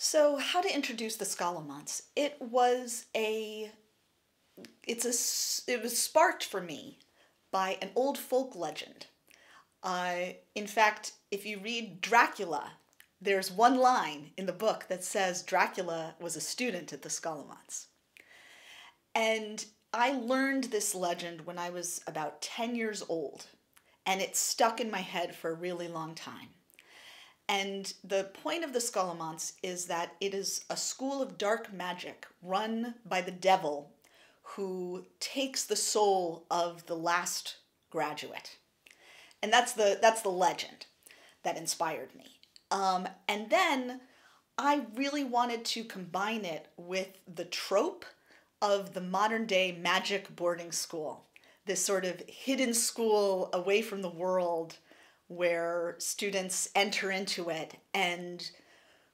So, how to introduce the scalamonts? It was a it's a it was sparked for me by an old folk legend. Uh, in fact, if you read Dracula, there's one line in the book that says Dracula was a student at the Scalamonts. And I learned this legend when I was about 10 years old, and it stuck in my head for a really long time. And the point of the Scholomance is that it is a school of dark magic run by the devil who takes the soul of the last graduate. And that's the, that's the legend that inspired me. Um, and then I really wanted to combine it with the trope of the modern day magic boarding school, this sort of hidden school away from the world where students enter into it and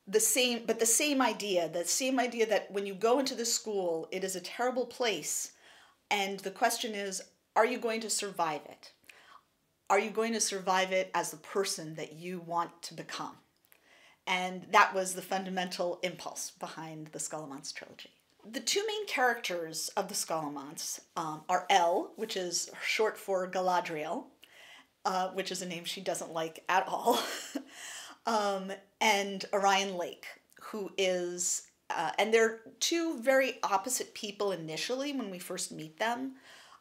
the same but the same idea the same idea that when you go into the school it is a terrible place and the question is are you going to survive it are you going to survive it as the person that you want to become and that was the fundamental impulse behind the Scalamonts trilogy the two main characters of the Scalamonts um, are El, which is short for Galadriel, uh, which is a name she doesn't like at all, um, and Orion Lake, who is, uh, and they're two very opposite people initially when we first meet them.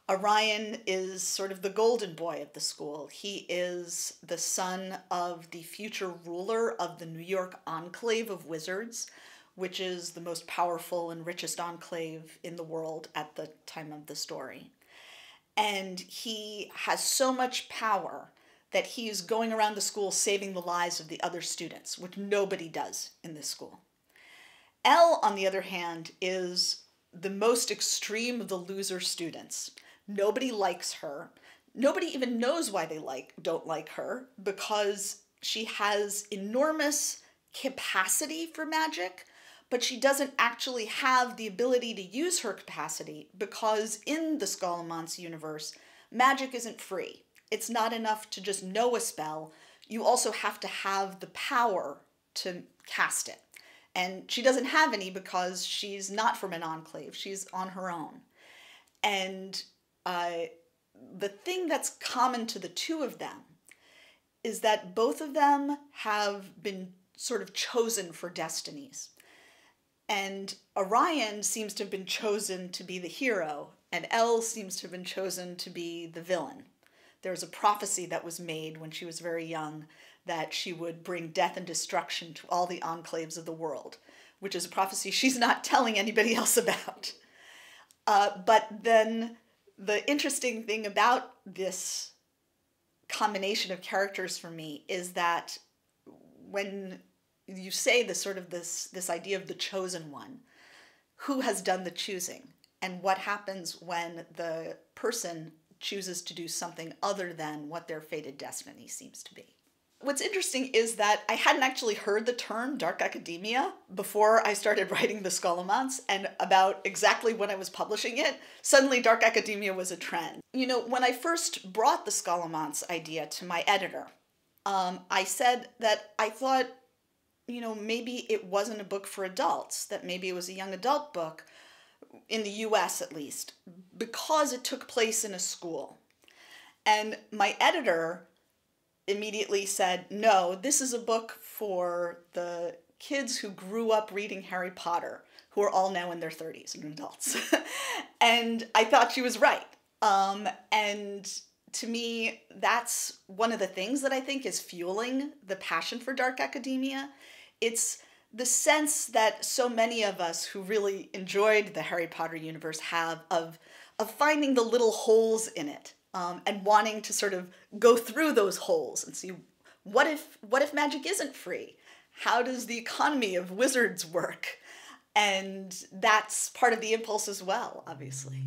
Orion is sort of the golden boy of the school. He is the son of the future ruler of the New York enclave of wizards, which is the most powerful and richest enclave in the world at the time of the story and he has so much power that he is going around the school saving the lives of the other students, which nobody does in this school. L, on the other hand, is the most extreme of the loser students. Nobody likes her. Nobody even knows why they like don't like her because she has enormous capacity for magic, but she doesn't actually have the ability to use her capacity because in the Skull and universe, magic isn't free. It's not enough to just know a spell. You also have to have the power to cast it. And she doesn't have any because she's not from an enclave. She's on her own. And uh, the thing that's common to the two of them is that both of them have been sort of chosen for destinies. And Orion seems to have been chosen to be the hero, and Elle seems to have been chosen to be the villain. There was a prophecy that was made when she was very young that she would bring death and destruction to all the enclaves of the world, which is a prophecy she's not telling anybody else about. Uh, but then the interesting thing about this combination of characters for me is that when you say this sort of this this idea of the chosen one who has done the choosing and what happens when the person chooses to do something other than what their fated destiny seems to be what's interesting is that i hadn't actually heard the term dark academia before i started writing the scholomance and about exactly when i was publishing it suddenly dark academia was a trend you know when i first brought the scholomance idea to my editor um, i said that i thought you know, maybe it wasn't a book for adults, that maybe it was a young adult book, in the US at least, because it took place in a school. And my editor immediately said, no, this is a book for the kids who grew up reading Harry Potter, who are all now in their 30s and adults. and I thought she was right. Um, and to me, that's one of the things that I think is fueling the passion for dark academia it's the sense that so many of us who really enjoyed the Harry Potter universe have of, of finding the little holes in it um, and wanting to sort of go through those holes and see what if what if magic isn't free? How does the economy of wizards work? And that's part of the impulse as well, obviously.